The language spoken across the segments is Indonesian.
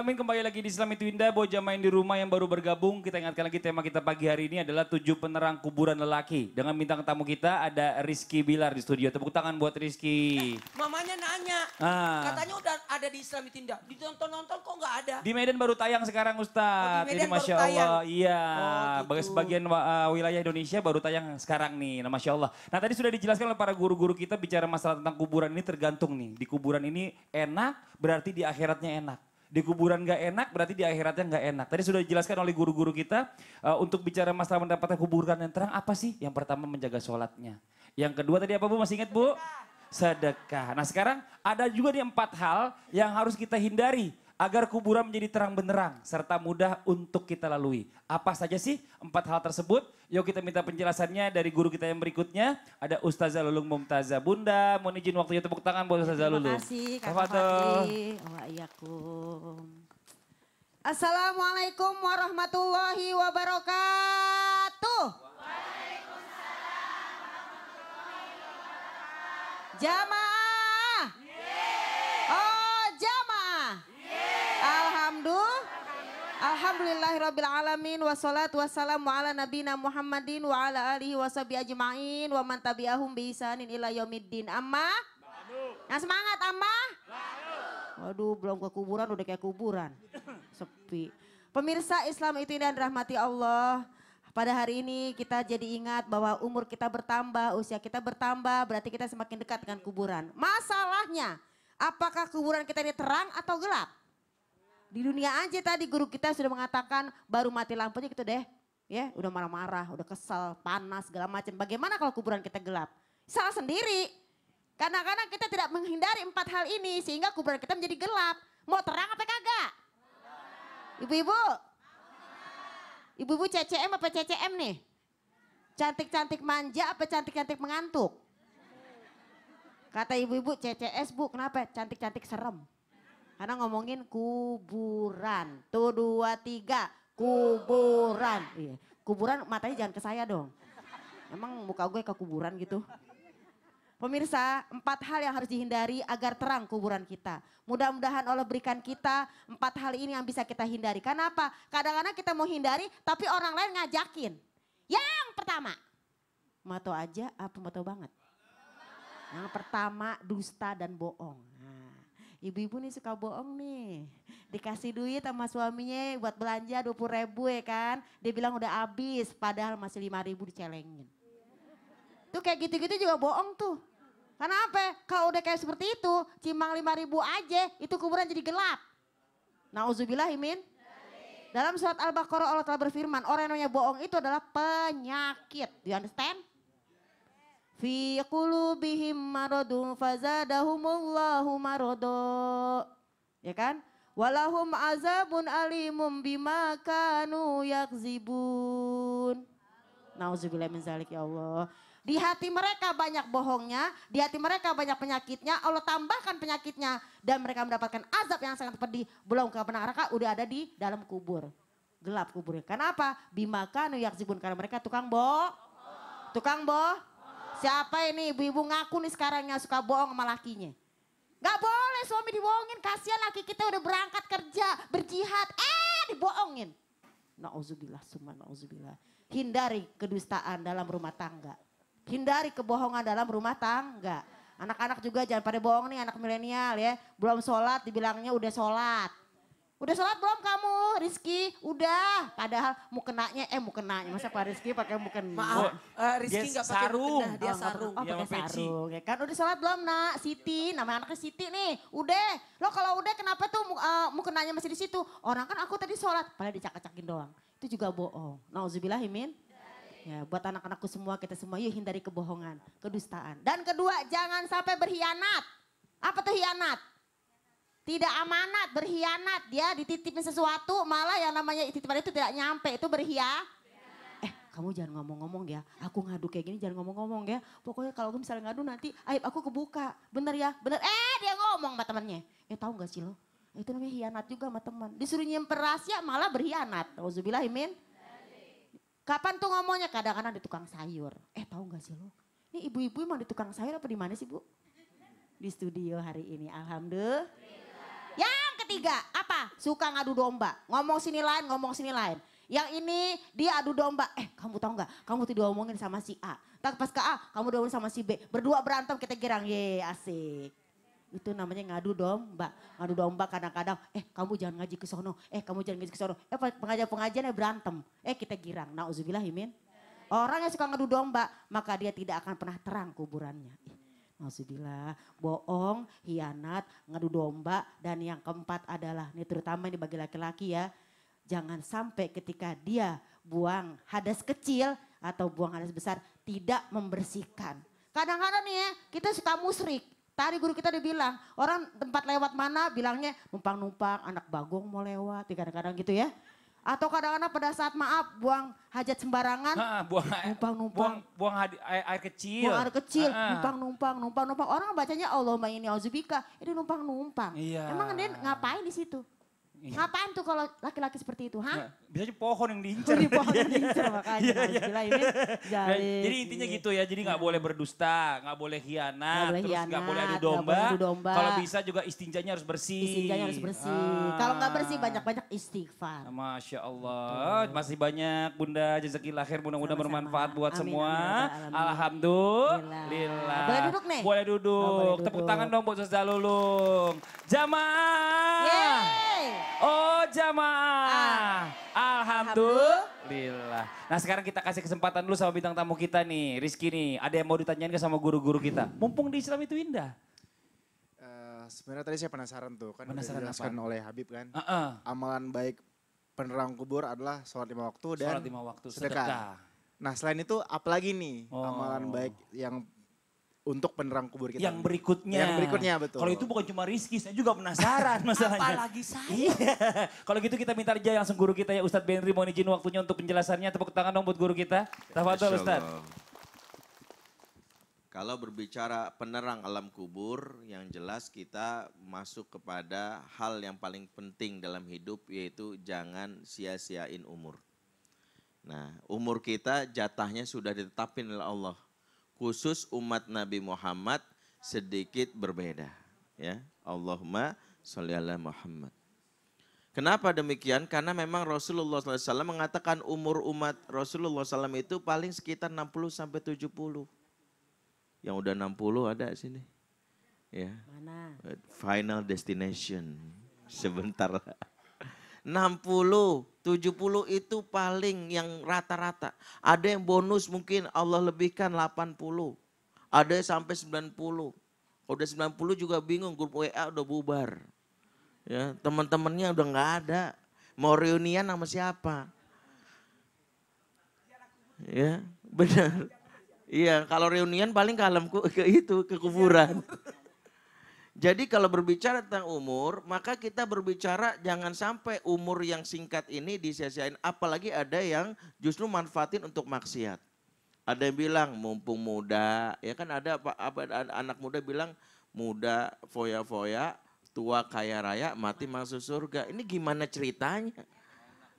Alamin kembali lagi di Islam Itu Indah, Boja Main di Rumah yang baru bergabung. Kita ingatkan lagi tema kita pagi hari ini adalah tujuh penerang kuburan lelaki. Dengan bintang tamu kita ada Rizky Bilar di studio. Tepuk tangan buat Rizky. Eh, mamanya nanya, ah. katanya udah ada di Islam Itu Indah. Ditonton-nonton kok nggak ada? Di Medan baru tayang sekarang Ustaz. Oh, di Medan Ini Masya baru Allah. Tayang. Iya, oh, gitu. sebagian uh, wilayah Indonesia baru tayang sekarang nih. Nah, Masya Allah. Nah tadi sudah dijelaskan oleh para guru-guru kita bicara masalah tentang kuburan ini tergantung nih. Di kuburan ini enak, berarti di akhiratnya enak di kuburan gak enak berarti di akhiratnya gak enak. Tadi sudah dijelaskan oleh guru-guru kita uh, untuk bicara masalah mendapatkan kuburan yang terang apa sih? Yang pertama menjaga sholatnya. Yang kedua tadi apa Bu masih ingat Bu? Sedekah. Nah sekarang ada juga di empat hal yang harus kita hindari agar kuburan menjadi terang benderang serta mudah untuk kita lalui. Apa saja sih empat hal tersebut? Yuk kita minta penjelasannya dari guru kita yang berikutnya. Ada Ustazah Lulung Mumtaza Bunda. Mohon izin waktunya tepuk tangan buat Ustazah Lulung. Terima kasih Kak Assalamualaikum warahmatullahi wabarakatuh. Waalaikumsalam warahmatullahi wabarakatuh. Jamaah Alhamdulillahirabbil alamin wassalatu wassalamu ala nabina Muhammadin wa ala alihi sabi ajmain wa man tabi'ahum bihisanin ila yaumiddin. Amma? Yang semangat Amma? Waduh, belum ke kuburan udah kayak kuburan. Sepi. Pemirsa Islam itu dan rahmati Allah. Pada hari ini kita jadi ingat bahwa umur kita bertambah, usia kita bertambah, berarti kita semakin dekat dengan kuburan. Masalahnya, apakah kuburan kita ini terang atau gelap? Di dunia aja tadi guru kita sudah mengatakan baru mati lampunya gitu deh. Ya, udah marah-marah, udah kesel, panas, segala macam. Bagaimana kalau kuburan kita gelap? Salah sendiri. karena kadang kita tidak menghindari empat hal ini sehingga kuburan kita menjadi gelap. Mau terang apa kagak? Ibu-ibu? Ibu-ibu CCM apa CCM nih? Cantik-cantik manja apa cantik-cantik mengantuk? Kata ibu-ibu CCS bu kenapa cantik-cantik serem. Karena ngomongin kuburan. Tuh dua tiga, kuburan. Iya. Kuburan matanya jangan ke saya dong. Emang muka gue ke kuburan gitu. Pemirsa, empat hal yang harus dihindari agar terang kuburan kita. Mudah-mudahan Allah berikan kita empat hal ini yang bisa kita hindari. Karena Kadang-kadang kita mau hindari tapi orang lain ngajakin. Yang pertama, mato aja apa mato banget? Yang pertama dusta dan bohong ibu-ibu nih suka bohong nih. Dikasih duit sama suaminya buat belanja 20 ribu ya kan. Dia bilang udah habis padahal masih 5 ribu dicelengin. Tuh kayak gitu-gitu juga bohong tuh. Karena apa? Kalau udah kayak seperti itu, cimang 5 ribu aja, itu kuburan jadi gelap. Nauzubillah imin. Dalam surat Al-Baqarah Allah telah berfirman, orang yang bohong itu adalah penyakit. Do you understand? fi qulubihim maradun fazadahumullahu maradu ya kan walahum azabun alimum bima kanu yakzibun nauzubillah min zalik ya Allah di hati mereka banyak bohongnya, di hati mereka banyak penyakitnya, Allah tambahkan penyakitnya dan mereka mendapatkan azab yang sangat pedih. Belum ke neraka udah ada di dalam kubur. Gelap kuburnya. Kenapa? Bimakanu yakzibun karena mereka tukang bo. Tukang bo. Siapa ini ibu-ibu ngaku nih sekarang yang suka bohong sama lakinya? Gak boleh suami dibohongin, kasihan laki kita udah berangkat kerja, berjihad, eh dibohongin. Nauzubillah, summa nauzubillah. Hindari kedustaan dalam rumah tangga. Hindari kebohongan dalam rumah tangga. Anak-anak juga jangan pada bohong nih anak milenial ya. Belum sholat dibilangnya udah sholat. Udah sholat belum kamu, Rizky? Udah. Padahal mukenanya, eh mukenanya. Masa Pak Rizky pakai mukena? Maaf, uh, Rizky nggak pakai sarung. mukena, dia oh, sarung. Oh, pakai sarung. Ya kan udah sholat belum nak? Siti, nama anaknya Siti nih. Udah. Lo kalau udah kenapa tuh uh, eh, mukenanya masih di situ? Orang kan aku tadi sholat, padahal dicak-cakin doang. Itu juga bohong. imin Ya, buat anak-anakku semua, kita semua yuk hindari kebohongan, kedustaan. Dan kedua, jangan sampai berkhianat. Apa tuh hianat? Tidak amanat, berkhianat. Dia dititipin sesuatu, malah yang namanya titipan itu tidak nyampe. Itu berhia. Eh, kamu jangan ngomong-ngomong ya. Aku ngadu kayak gini jangan ngomong-ngomong ya. Pokoknya kalau aku misalnya ngadu nanti aib aku kebuka. Bener ya, bener. Eh, dia ngomong sama temannya. Eh, tahu gak sih lo? Itu namanya hianat juga sama teman. Disuruh nyimper rahasia malah berkhianat berhianat. imin. Kapan tuh ngomongnya? Kadang-kadang di tukang sayur. Eh tahu gak sih lo? Ini ibu-ibu emang di tukang sayur apa di mana sih bu? Di studio hari ini. Alhamdulillah tiga, apa? Suka ngadu domba. Ngomong sini lain, ngomong sini lain. Yang ini dia adu domba. Eh kamu tahu nggak? Kamu tuh diomongin sama si A. Tak pas ke A, kamu diomongin sama si B. Berdua berantem kita girang. Ye asik. Itu namanya ngadu domba. Ngadu domba kadang-kadang, eh kamu jangan ngaji ke sono. Eh kamu jangan ngaji ke sono. Eh pengajian ya berantem. Eh kita girang. Nah, imin. Orang yang suka ngadu domba, maka dia tidak akan pernah terang kuburannya. Eh. Alhamdulillah, bohong, hianat, ngadu domba, dan yang keempat adalah, ini terutama ini bagi laki-laki ya, jangan sampai ketika dia buang hadas kecil atau buang hadas besar, tidak membersihkan. Kadang-kadang nih ya, kita suka musrik, Tadi guru kita udah bilang, orang tempat lewat mana bilangnya numpang-numpang, anak bagong mau lewat, kadang-kadang gitu ya. Atau kadang-kadang pada saat maaf buang hajat sembarangan, ha, buang numpang numpang, buang, buang air, air kecil, buang air kecil, ha, ha. numpang numpang, numpang numpang. Orang bacanya Allah ini zubika ini numpang numpang. Iya. Emang dia ngapain di situ? Iya. Ngapain tuh kalau laki-laki seperti itu, ha? Nah, biasanya pohon yang diincar. Oh, iya, pohon yang iya, diincar makanya. Gila ini nah, Jadi intinya gitu ya, jadi gak boleh berdusta, gak boleh hianat, gak boleh terus nggak boleh adu domba. Kalau bisa juga istinjanya harus bersih. Istinjanya harus bersih. Ah. Kalau gak bersih banyak-banyak istighfar. Masya Allah, masih banyak Bunda jazaki lahir mudah-mudahan bermanfaat buat amin, semua. Amin, ya amin. Alhamdulillah. Boleh duduk nih? Boleh duduk. Tepuk tangan dong buat Zalulung. Jamaah. Yeah. Oh jamaah. Alhamdulillah. Nah sekarang kita kasih kesempatan dulu sama bintang tamu kita nih, Rizky nih. Ada yang mau ditanyain ke sama guru-guru kita? Mumpung di Islam itu indah. Uh, Sebenarnya tadi saya penasaran tuh, kan penasaran dijelaskan apa? oleh Habib kan. Uh -uh. Amalan baik penerang kubur adalah sholat lima waktu dan sholat lima waktu, sedekah. sedekah. Nah selain itu apalagi nih oh. amalan baik yang untuk penerang kubur kita. Yang berikutnya. Yang berikutnya betul. Kalau itu bukan cuma Rizky, saya juga penasaran masalahnya. Apalagi saya. Iya. Kalau gitu kita minta aja langsung guru kita ya Ustadz Benri mohon izin waktunya untuk penjelasannya. Tepuk tangan dong buat guru kita. Tafadhol Ustadz. Kalau berbicara penerang alam kubur, yang jelas kita masuk kepada hal yang paling penting dalam hidup yaitu jangan sia-siain umur. Nah, umur kita jatahnya sudah ditetapin oleh Allah khusus umat Nabi Muhammad sedikit berbeda. Ya, Allahumma sholli ala Muhammad. Kenapa demikian? Karena memang Rasulullah SAW mengatakan umur umat Rasulullah SAW itu paling sekitar 60 sampai 70. Yang udah 60 ada sini. Ya. Final destination. Sebentar. 60, 70 itu paling yang rata-rata. Ada yang bonus mungkin Allah lebihkan 80. Ada yang sampai 90. Kalau udah 90 juga bingung grup WA udah bubar. Ya, teman-temannya udah nggak ada. Mau reunian sama siapa? Ya, benar. Iya, kalau reunian paling kalem ke itu ke kuburan. Jadi kalau berbicara tentang umur, maka kita berbicara jangan sampai umur yang singkat ini disia-siain. Apalagi ada yang justru manfaatin untuk maksiat. Ada yang bilang mumpung muda, ya kan ada apa, apa anak muda bilang muda foya-foya, tua kaya raya, mati masuk surga. Ini gimana ceritanya?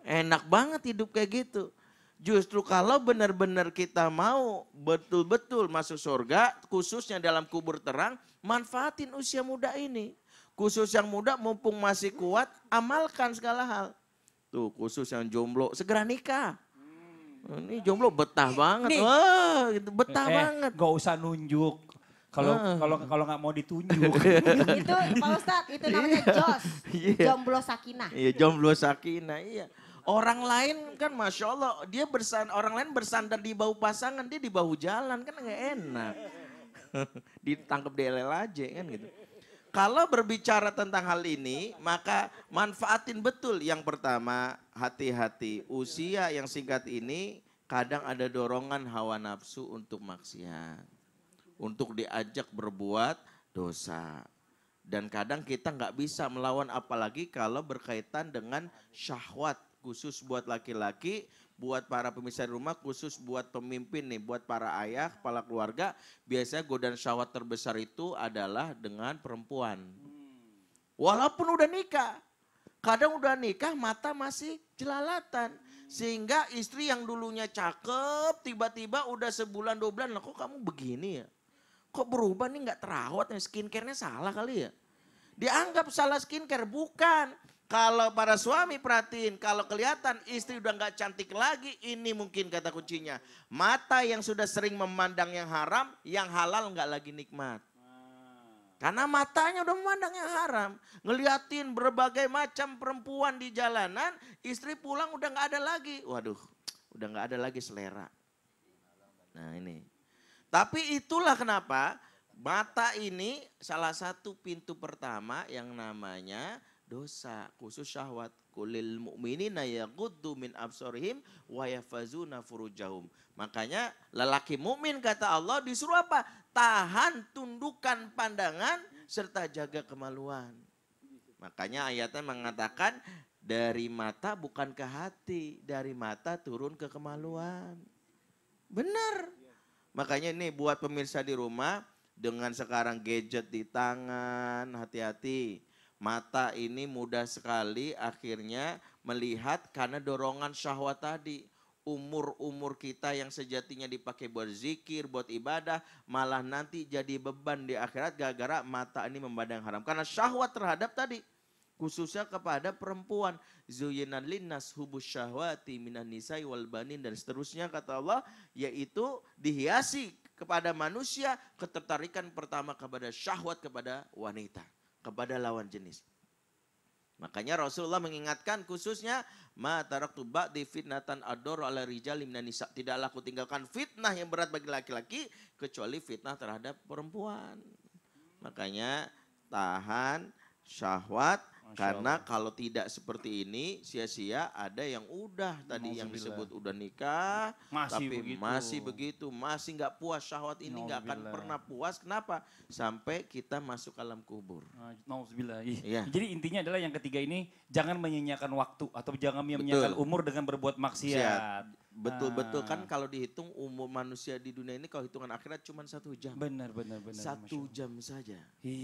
Enak banget hidup kayak gitu. Justru kalau benar-benar kita mau betul-betul masuk surga, khususnya dalam kubur terang, Manfaatin usia muda ini. Khusus yang muda mumpung masih kuat, amalkan segala hal. Tuh khusus yang jomblo, segera nikah. Hmm. Ini jomblo betah banget. Nih. Wah, gitu, betah eh, eh, banget. Gak usah nunjuk. Kalau ah. kalau kalau nggak mau ditunjuk. itu Pak Ustadz, itu namanya iya. jos. Yeah. Jomblo sakinah. Iya, jomblo sakinah, iya. Orang lain kan Masya Allah, dia bersan, orang lain bersandar di bahu pasangan, dia di bahu jalan, kan nggak enak. ditangkap DLL aja kan gitu. Kalau berbicara tentang hal ini, maka manfaatin betul. Yang pertama, hati-hati. Usia yang singkat ini kadang ada dorongan hawa nafsu untuk maksiat. Untuk diajak berbuat dosa. Dan kadang kita nggak bisa melawan apalagi kalau berkaitan dengan syahwat. Khusus buat laki-laki buat para pemirsa di rumah khusus buat pemimpin nih, buat para ayah, kepala keluarga, biasanya godaan syahwat terbesar itu adalah dengan perempuan. Hmm. Walaupun udah nikah, kadang udah nikah mata masih jelalatan. Sehingga istri yang dulunya cakep, tiba-tiba udah sebulan dua bulan, kok kamu begini ya? Kok berubah nih nggak terawat, ya? skincare-nya salah kali ya? Dianggap salah skincare, bukan kalau para suami perhatiin, kalau kelihatan istri udah nggak cantik lagi, ini mungkin kata kuncinya. Mata yang sudah sering memandang yang haram, yang halal nggak lagi nikmat. Karena matanya udah memandang yang haram. Ngeliatin berbagai macam perempuan di jalanan, istri pulang udah nggak ada lagi. Waduh, udah nggak ada lagi selera. Nah ini. Tapi itulah kenapa mata ini salah satu pintu pertama yang namanya dosa khusus syahwat kulil mu'minina yaghuddu min absorihim wa yafazuna furujahum makanya lelaki mukmin kata Allah disuruh apa tahan tundukan pandangan serta jaga kemaluan makanya ayatnya mengatakan dari mata bukan ke hati dari mata turun ke kemaluan benar makanya ini buat pemirsa di rumah dengan sekarang gadget di tangan hati-hati Mata ini mudah sekali akhirnya melihat karena dorongan syahwat tadi. Umur-umur kita yang sejatinya dipakai buat zikir, buat ibadah, malah nanti jadi beban di akhirat gara-gara mata ini memandang haram. Karena syahwat terhadap tadi, khususnya kepada perempuan. Zuyinan linnas hubus syahwati minan nisai wal banin dan seterusnya kata Allah, yaitu dihiasi kepada manusia ketertarikan pertama kepada syahwat kepada wanita kepada lawan jenis. Makanya Rasulullah mengingatkan khususnya ma taraktu ba'di fitnatan ador ala rijalim dan nisa. Tidaklah aku tinggalkan fitnah yang berat bagi laki-laki kecuali fitnah terhadap perempuan. Makanya tahan syahwat karena kalau tidak seperti ini sia-sia ada yang udah tadi yang disebut udah nikah masih tapi begitu. masih begitu, masih nggak puas syahwat ini nggak akan pernah puas. Kenapa? Sampai kita masuk alam kubur. Ya. Jadi intinya adalah yang ketiga ini jangan menyenyakan waktu atau jangan menyenyakan umur dengan berbuat maksiat. Siat. Betul-betul kan ah. kalau dihitung umur manusia di dunia ini kalau hitungan akhirat cuma satu jam. Benar, benar, benar. Satu jam saja. Hi.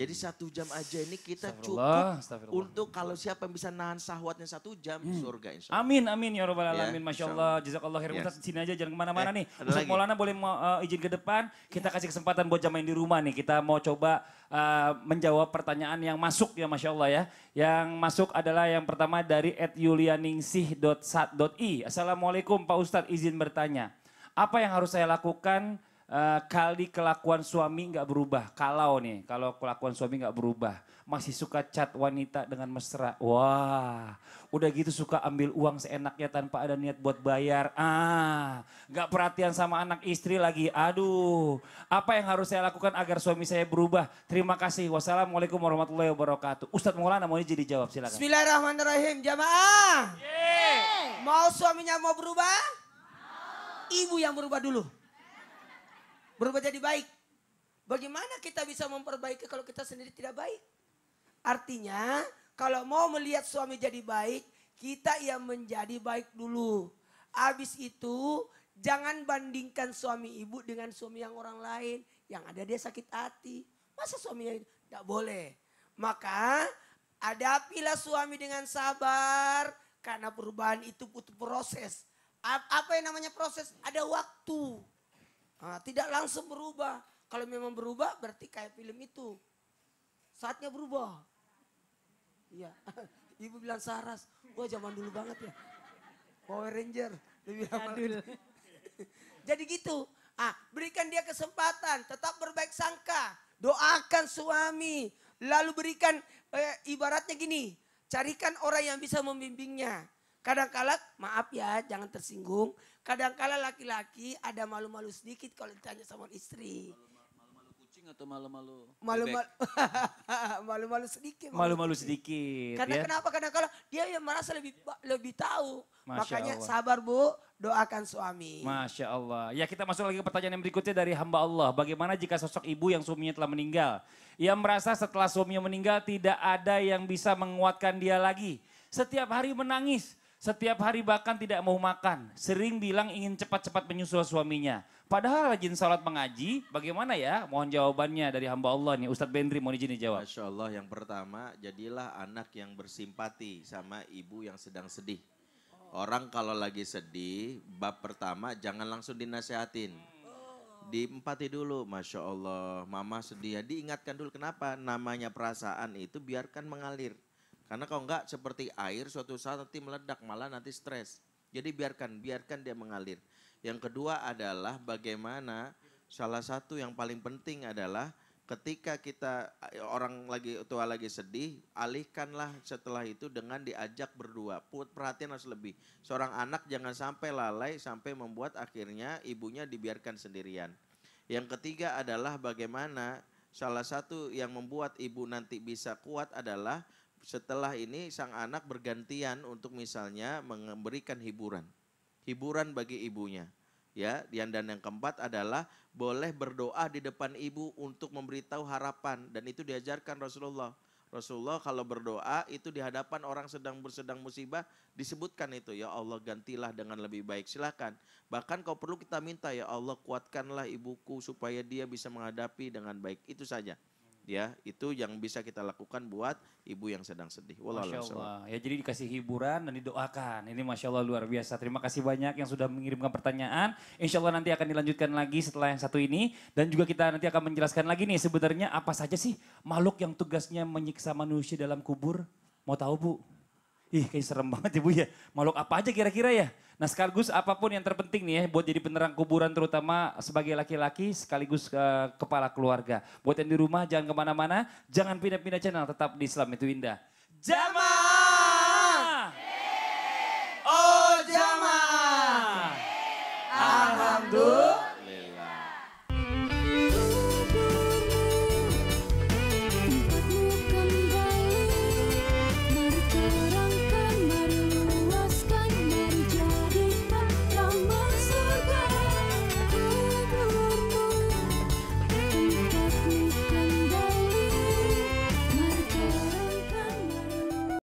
Jadi satu jam aja ini kita cukup untuk kalau siapa yang bisa nahan sahwatnya satu jam hmm. surga insya Allah. Amin, amin ya robbal ya, alamin. Ya, Masya Allah, jazakallah khair. Yes. Sini aja jangan kemana-mana eh, nih. Ustaz Maulana boleh mau, uh, izin ke depan. Kita kasih kesempatan buat jamain di rumah nih. Kita mau coba uh, menjawab pertanyaan yang masuk ya Masya Allah ya. Yang masuk adalah yang pertama dari @yulianingsih.sat.i. Assalamualaikum Pak Ustadz izin bertanya. Apa yang harus saya lakukan uh, kali kelakuan suami nggak berubah. Kalau nih, kalau kelakuan suami nggak berubah, masih suka cat wanita dengan mesra. Wah, udah gitu suka ambil uang seenaknya tanpa ada niat buat bayar. Ah, nggak perhatian sama anak istri lagi. Aduh, apa yang harus saya lakukan agar suami saya berubah? Terima kasih. Wassalamualaikum warahmatullahi wabarakatuh. Ustadz Maulana mau jadi jawab silakan. Bismillahirrahmanirrahim, jamaah. Yeah. Mau suaminya mau berubah? Ibu yang berubah dulu berubah jadi baik. Bagaimana kita bisa memperbaiki kalau kita sendiri tidak baik? Artinya, kalau mau melihat suami jadi baik, kita yang menjadi baik dulu. Habis itu, jangan bandingkan suami ibu dengan suami yang orang lain. Yang ada dia sakit hati. Masa suaminya tidak boleh. Maka, hadapilah suami dengan sabar. Karena perubahan itu butuh proses. Apa yang namanya proses? Ada waktu. Nah, tidak langsung berubah. Kalau memang berubah berarti kayak film itu. Saatnya berubah. Iya. Ibu bilang Saras. Wah zaman dulu banget ya. Power Ranger. Lebih dulu. Jadi gitu. Ah, berikan dia kesempatan. Tetap berbaik sangka. Doakan suami. Lalu berikan eh, ibaratnya gini. Carikan orang yang bisa membimbingnya. Kadangkala, maaf ya, jangan tersinggung. Kadangkala laki-laki ada malu-malu sedikit kalau ditanya sama istri. Malu-malu kucing atau malu-malu? Malu-malu, malu sedikit. Malu-malu sedikit. Karena ya. kenapa? Karena kalau dia yang merasa lebih lebih tahu. Masya Makanya Allah. sabar bu, doakan suami. Masya Allah. Ya kita masuk lagi ke pertanyaan yang berikutnya dari hamba Allah. Bagaimana jika sosok ibu yang suaminya telah meninggal? Ia merasa setelah suaminya meninggal tidak ada yang bisa menguatkan dia lagi. Setiap hari menangis setiap hari bahkan tidak mau makan. Sering bilang ingin cepat-cepat menyusul suaminya. Padahal rajin sholat mengaji, bagaimana ya? Mohon jawabannya dari hamba Allah nih. Ustadz Bendri mohon izin dijawab. Masya Allah yang pertama, jadilah anak yang bersimpati sama ibu yang sedang sedih. Orang kalau lagi sedih, bab pertama jangan langsung dinasehatin. Diempati dulu, Masya Allah. Mama sedih, diingatkan dulu kenapa namanya perasaan itu biarkan mengalir karena kalau enggak seperti air suatu saat nanti meledak malah nanti stres. Jadi biarkan, biarkan dia mengalir. Yang kedua adalah bagaimana salah satu yang paling penting adalah ketika kita orang lagi tua lagi sedih, alihkanlah setelah itu dengan diajak berdua. Put perhatian harus lebih. Seorang anak jangan sampai lalai sampai membuat akhirnya ibunya dibiarkan sendirian. Yang ketiga adalah bagaimana salah satu yang membuat ibu nanti bisa kuat adalah setelah ini sang anak bergantian untuk misalnya memberikan hiburan. Hiburan bagi ibunya. Ya, yang dan yang keempat adalah boleh berdoa di depan ibu untuk memberitahu harapan dan itu diajarkan Rasulullah. Rasulullah kalau berdoa itu di hadapan orang sedang bersedang musibah disebutkan itu ya Allah gantilah dengan lebih baik silakan bahkan kau perlu kita minta ya Allah kuatkanlah ibuku supaya dia bisa menghadapi dengan baik itu saja ya itu yang bisa kita lakukan buat ibu yang sedang sedih. Wallah Masya Allah. Ya jadi dikasih hiburan dan didoakan. Ini Masya Allah luar biasa. Terima kasih banyak yang sudah mengirimkan pertanyaan. Insya Allah nanti akan dilanjutkan lagi setelah yang satu ini. Dan juga kita nanti akan menjelaskan lagi nih sebenarnya apa saja sih makhluk yang tugasnya menyiksa manusia dalam kubur. Mau tahu Bu? Ih, kayak serem banget ibu ya, ya. Makhluk apa aja kira-kira ya? Nah sekaligus apapun yang terpenting nih ya buat jadi penerang kuburan terutama sebagai laki-laki sekaligus ke eh, kepala keluarga. Buat yang di rumah jangan kemana-mana, jangan pindah-pindah channel, tetap di Islam itu indah. Jamaah! Oh jamaah! Alhamdulillah.